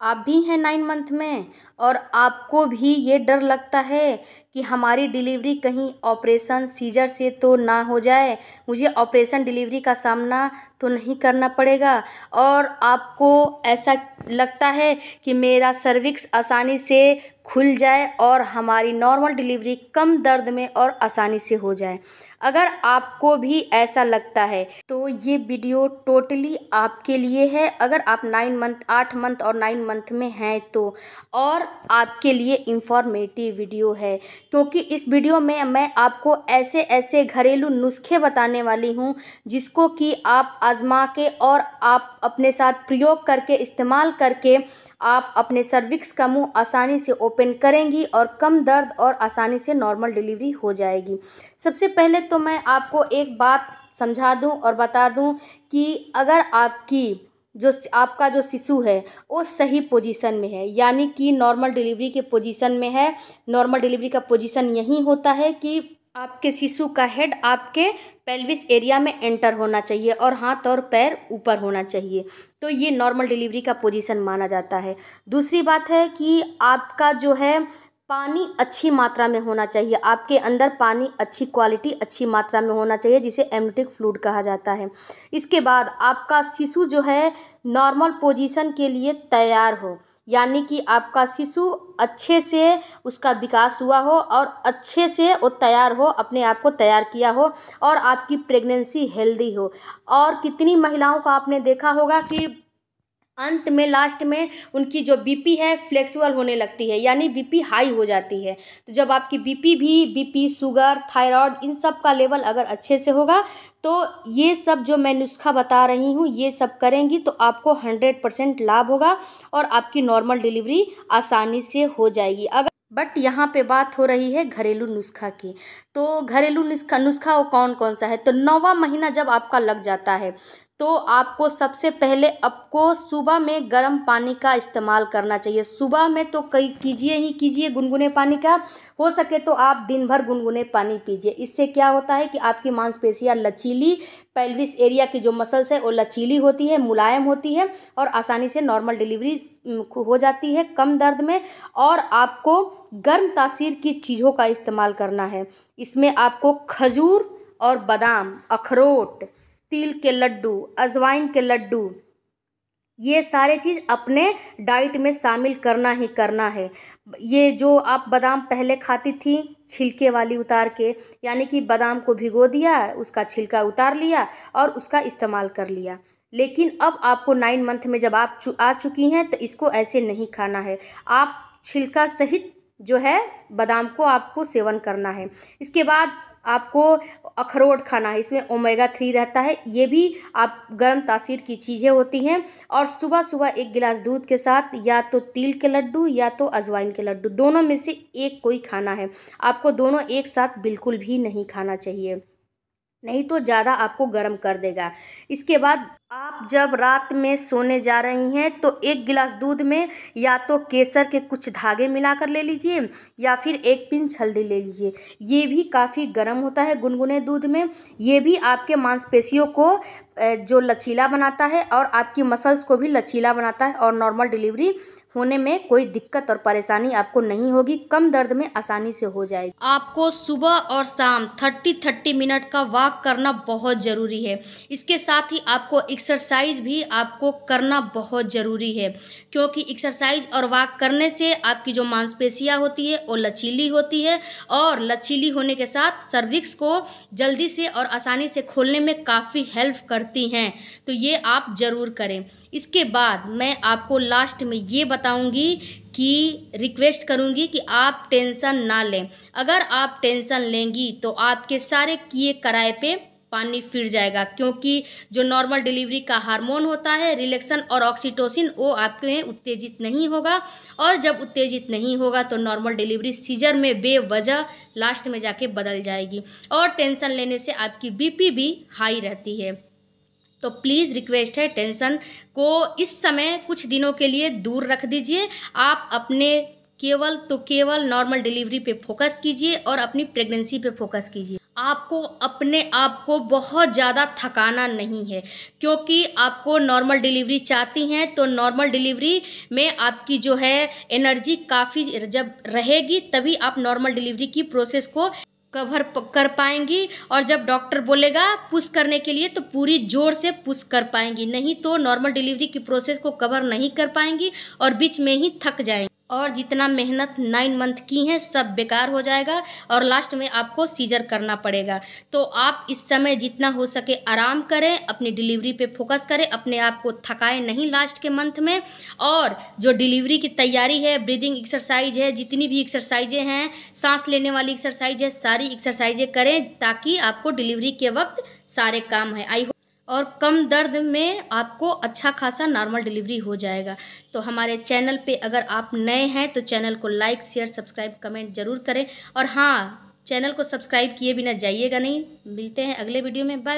आप भी हैं नाइन मंथ में और आपको भी ये डर लगता है कि हमारी डिलीवरी कहीं ऑपरेशन सीजर से तो ना हो जाए मुझे ऑपरेशन डिलीवरी का सामना तो नहीं करना पड़ेगा और आपको ऐसा लगता है कि मेरा सर्विक्स आसानी से खुल जाए और हमारी नॉर्मल डिलीवरी कम दर्द में और आसानी से हो जाए अगर आपको भी ऐसा लगता है तो ये वीडियो टोटली आपके लिए है अगर आप नाइन मंथ आठ मंथ और नाइन मंथ में हैं तो और आपके लिए इंफॉर्मेटिव वीडियो है क्योंकि इस वीडियो में मैं आपको ऐसे ऐसे घरेलू नुस्खे बताने वाली हूँ जिसको कि आप आजमा के और आप अपने साथ प्रयोग करके इस्तेमाल करके आप अपने सर्विक्स का मुंह आसानी से ओपन करेंगी और कम दर्द और आसानी से नॉर्मल डिलीवरी हो जाएगी सबसे पहले तो मैं आपको एक बात समझा दूं और बता दूं कि अगर आपकी जो आपका जो शिशु है वो सही पोजीशन में है यानी कि नॉर्मल डिलीवरी के पोजीशन में है नॉर्मल डिलीवरी का पोजीशन यही होता है कि आपके शिशु का हेड आपके पेल्विस एरिया में एंटर होना चाहिए और हाथ और पैर ऊपर होना चाहिए तो ये नॉर्मल डिलीवरी का पोजीशन माना जाता है दूसरी बात है कि आपका जो है पानी अच्छी मात्रा में होना चाहिए आपके अंदर पानी अच्छी क्वालिटी अच्छी मात्रा में होना चाहिए जिसे एमटिक फ्लूड कहा जाता है इसके बाद आपका शिशु जो है नॉर्मल पोजिशन के लिए तैयार हो यानी कि आपका शिशु अच्छे से उसका विकास हुआ हो और अच्छे से वो तैयार हो अपने आप को तैयार किया हो और आपकी प्रेगनेंसी हेल्दी हो और कितनी महिलाओं को आपने देखा होगा कि अंत में लास्ट में उनकी जो बीपी है फ्लेक्सुअल होने लगती है यानी बीपी हाई हो जाती है तो जब आपकी बीपी भी बीपी शुगर थायराइड इन सब का लेवल अगर अच्छे से होगा तो ये सब जो मैं नुस्खा बता रही हूँ ये सब करेंगी तो आपको हंड्रेड परसेंट लाभ होगा और आपकी नॉर्मल डिलीवरी आसानी से हो जाएगी अगर बट यहाँ पे बात हो रही है घरेलू नुस्खा की तो घरेलू नुस्खा नुस्खा वो कौन कौन सा है तो नौवा महीना जब आपका लग जाता है तो आपको सबसे पहले आपको सुबह में गर्म पानी का इस्तेमाल करना चाहिए सुबह में तो कई कीजिए ही कीजिए गुनगुने पानी का हो सके तो आप दिन भर गुनगुने पानी पीजिए इससे क्या होता है कि आपकी मांसपेशियां लचीली पेल्विस एरिया की जो मसल्स है वो लचीली होती है मुलायम होती है और आसानी से नॉर्मल डिलीवरी हो जाती है कम दर्द में और आपको गर्म तासीर की चीज़ों का इस्तेमाल करना है इसमें आपको खजूर और बादाम अखरोट तिल के लड्डू अजवाइन के लड्डू ये सारे चीज़ अपने डाइट में शामिल करना ही करना है ये जो आप बादाम पहले खाती थी छिलके वाली उतार के यानी कि बादाम को भिगो दिया उसका छिलका उतार लिया और उसका इस्तेमाल कर लिया लेकिन अब आपको नाइन मंथ में जब आप चु, आ चुकी हैं तो इसको ऐसे नहीं खाना है आप छिलका सहित जो है बादाम को आपको सेवन करना है इसके बाद आपको अखरोट खाना है इसमें ओमेगा थ्री रहता है ये भी आप गर्म तासीर की चीज़ें होती हैं और सुबह सुबह एक गिलास दूध के साथ या तो तिल के लड्डू या तो अजवाइन के लड्डू दोनों में से एक कोई खाना है आपको दोनों एक साथ बिल्कुल भी नहीं खाना चाहिए नहीं तो ज़्यादा आपको गर्म कर देगा इसके बाद आप जब रात में सोने जा रही हैं तो एक गिलास दूध में या तो केसर के कुछ धागे मिलाकर ले लीजिए या फिर एक पिंच हल्दी ले लीजिए ये भी काफ़ी गर्म होता है गुनगुने दूध में ये भी आपके मांसपेशियों को जो लचीला बनाता है और आपकी मसल्स को भी लचीला बनाता है और नॉर्मल डिलीवरी होने में कोई दिक्कत और परेशानी आपको नहीं होगी कम दर्द में आसानी से हो जाएगी आपको सुबह और शाम थर्टी थर्टी मिनट का वॉक करना बहुत ज़रूरी है इसके साथ ही आपको एक्सरसाइज भी आपको करना बहुत ज़रूरी है क्योंकि एक्सरसाइज और वॉक करने से आपकी जो मांसपेशियाँ होती है वो लचीली होती है और लचीली होने के साथ सर्विक्स को जल्दी से और आसानी से खोलने में काफ़ी हेल्प करती हैं तो ये आप ज़रूर करें इसके बाद मैं आपको लास्ट में ये बताऊंगी कि रिक्वेस्ट करूंगी कि आप टेंशन ना लें अगर आप टेंशन लेंगी तो आपके सारे किए कराए पे पानी फिर जाएगा क्योंकि जो नॉर्मल डिलीवरी का हार्मोन होता है रिलेक्शन और ऑक्सीटोसिन वो आपके में उत्तेजित नहीं होगा और जब उत्तेजित नहीं होगा तो नॉर्मल डिलीवरी सीजर में बेवजह लास्ट में जाके बदल जाएगी और टेंशन लेने से आपकी बीपी भी हाई रहती है तो प्लीज़ रिक्वेस्ट है टेंशन को इस समय कुछ दिनों के लिए दूर रख दीजिए आप अपने केवल तो केवल नॉर्मल डिलीवरी पे फोकस कीजिए और अपनी प्रेगनेंसी पे फोकस कीजिए आपको अपने आप को बहुत ज़्यादा थकाना नहीं है क्योंकि आपको नॉर्मल डिलीवरी चाहती हैं तो नॉर्मल डिलीवरी में आपकी जो है एनर्जी काफ़ी जब रहेगी तभी आप नॉर्मल डिलीवरी की प्रोसेस को कवर कर पाएंगी और जब डॉक्टर बोलेगा पुश करने के लिए तो पूरी जोर से पुश कर पाएंगी नहीं तो नॉर्मल डिलीवरी की प्रोसेस को कवर नहीं कर पाएंगी और बीच में ही थक जाएंगी और जितना मेहनत नाइन मंथ की है सब बेकार हो जाएगा और लास्ट में आपको सीजर करना पड़ेगा तो आप इस समय जितना हो सके आराम करें अपनी डिलीवरी पे फोकस करें अपने आप को थकाएं नहीं लास्ट के मंथ में और जो डिलीवरी की तैयारी है ब्रीदिंग एक्सरसाइज है जितनी भी एक्सरसाइजें हैं सांस लेने वाली एक्सरसाइज है सारी एक्सरसाइजें करें ताकि आपको डिलीवरी के वक्त सारे काम हैं आई और कम दर्द में आपको अच्छा खासा नॉर्मल डिलीवरी हो जाएगा तो हमारे चैनल पे अगर आप नए हैं तो चैनल को लाइक शेयर सब्सक्राइब कमेंट ज़रूर करें और हाँ चैनल को सब्सक्राइब किए बिना जाइएगा नहीं मिलते हैं अगले वीडियो में बाय